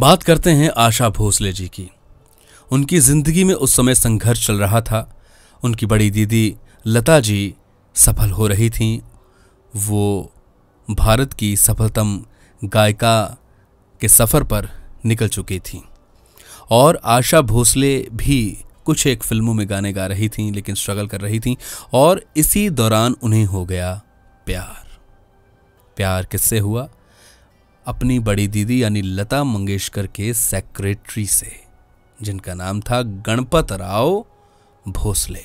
बात करते हैं आशा भोसले जी की उनकी जिंदगी में उस समय संघर्ष चल रहा था उनकी बड़ी दीदी लता जी सफल हो रही थीं वो भारत की सफलतम गायिका के सफ़र पर निकल चुकी थीं और आशा भोसले भी कुछ एक फिल्मों में गाने गा रही थीं लेकिन स्ट्रगल कर रही थीं और इसी दौरान उन्हें हो गया प्यार प्यार किससे हुआ अपनी बड़ी दीदी यानी लता मंगेशकर के सेक्रेटरी से जिनका नाम था गणपत राव भोसले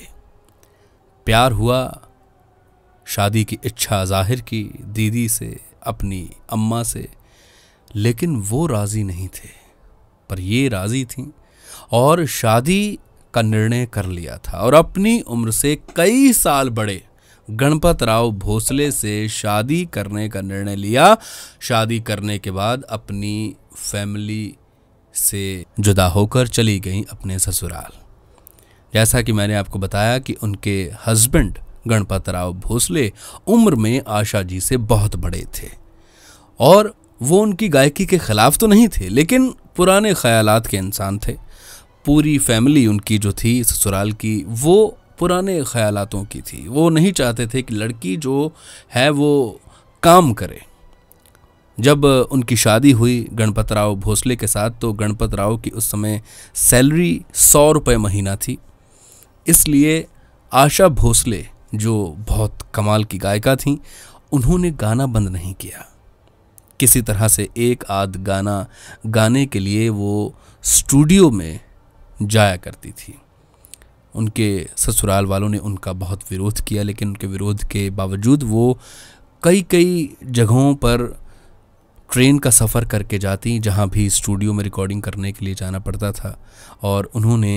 प्यार हुआ शादी की इच्छा जाहिर की दीदी से अपनी अम्मा से लेकिन वो राज़ी नहीं थे पर ये राज़ी थीं और शादी का निर्णय कर लिया था और अपनी उम्र से कई साल बड़े गणपत राव भोसले से शादी करने का निर्णय लिया शादी करने के बाद अपनी फैमिली से जुदा होकर चली गई अपने ससुराल जैसा कि मैंने आपको बताया कि उनके हस्बैंड गणपत राव भोसले उम्र में आशा जी से बहुत बड़े थे और वो उनकी गायकी के ख़िलाफ़ तो नहीं थे लेकिन पुराने ख्यालात के इंसान थे पूरी फैमिली उनकी जो थी ससुराल की वो पुराने ख्यालों की थी वो नहीं चाहते थे कि लड़की जो है वो काम करे जब उनकी शादी हुई गणपत राव भोसले के साथ तो गणपत राव की उस समय सैलरी सौ रुपये महीना थी इसलिए आशा भोसले जो बहुत कमाल की गायिका थी उन्होंने गाना बंद नहीं किया किसी तरह से एक आध गाना गाने के लिए वो स्टूडियो में जाया करती थी उनके ससुराल वालों ने उनका बहुत विरोध किया लेकिन उनके विरोध के बावजूद वो कई कई जगहों पर ट्रेन का सफ़र करके जाती जहाँ भी स्टूडियो में रिकॉर्डिंग करने के लिए जाना पड़ता था और उन्होंने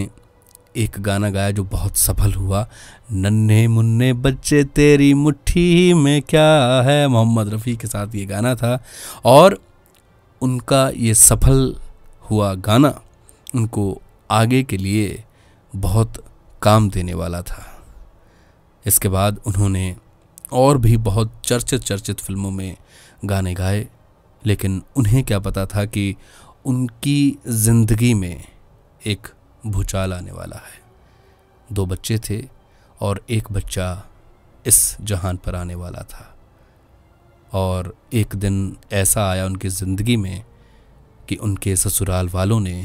एक गाना गाया जो बहुत सफल हुआ नन्हे मुन्ने बच्चे तेरी मुट्ठी में क्या है मोहम्मद रफ़ी के साथ ये गाना था और उनका ये सफल हुआ गाना उनको आगे के लिए बहुत काम देने वाला था इसके बाद उन्होंने और भी बहुत चर्चित चर्चित फिल्मों में गाने गाए लेकिन उन्हें क्या पता था कि उनकी ज़िंदगी में एक भूचाल आने वाला है दो बच्चे थे और एक बच्चा इस जहान पर आने वाला था और एक दिन ऐसा आया उनकी ज़िंदगी में कि उनके ससुराल वालों ने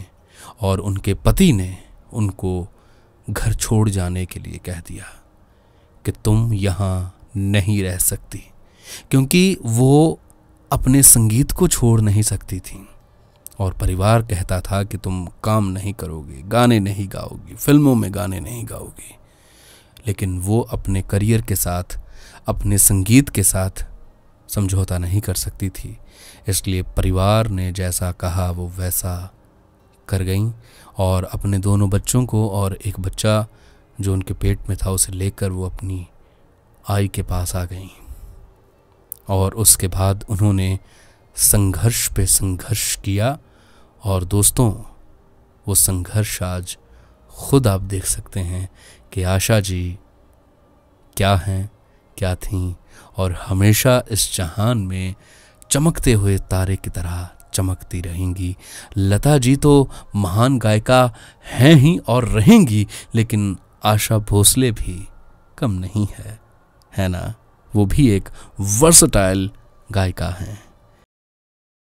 और उनके पति ने उनको घर छोड़ जाने के लिए कह दिया कि तुम यहाँ नहीं रह सकती क्योंकि वो अपने संगीत को छोड़ नहीं सकती थी और परिवार कहता था कि तुम काम नहीं करोगे गाने नहीं गाओगी फिल्मों में गाने नहीं गाओगी लेकिन वो अपने करियर के साथ अपने संगीत के साथ समझौता नहीं कर सकती थी इसलिए परिवार ने जैसा कहा वो वैसा कर गईं और अपने दोनों बच्चों को और एक बच्चा जो उनके पेट में था उसे लेकर वो अपनी आई के पास आ गईं और उसके बाद उन्होंने संघर्ष पे संघर्ष किया और दोस्तों वो संघर्ष आज खुद आप देख सकते हैं कि आशा जी क्या हैं क्या थीं और हमेशा इस जहान में चमकते हुए तारे की तरह चमकती रहेंगी लता जी तो महान गायिका हैं ही और रहेंगी लेकिन आशा भोसले भी कम नहीं है है ना वो भी एक वर्सटाइल गायिका हैं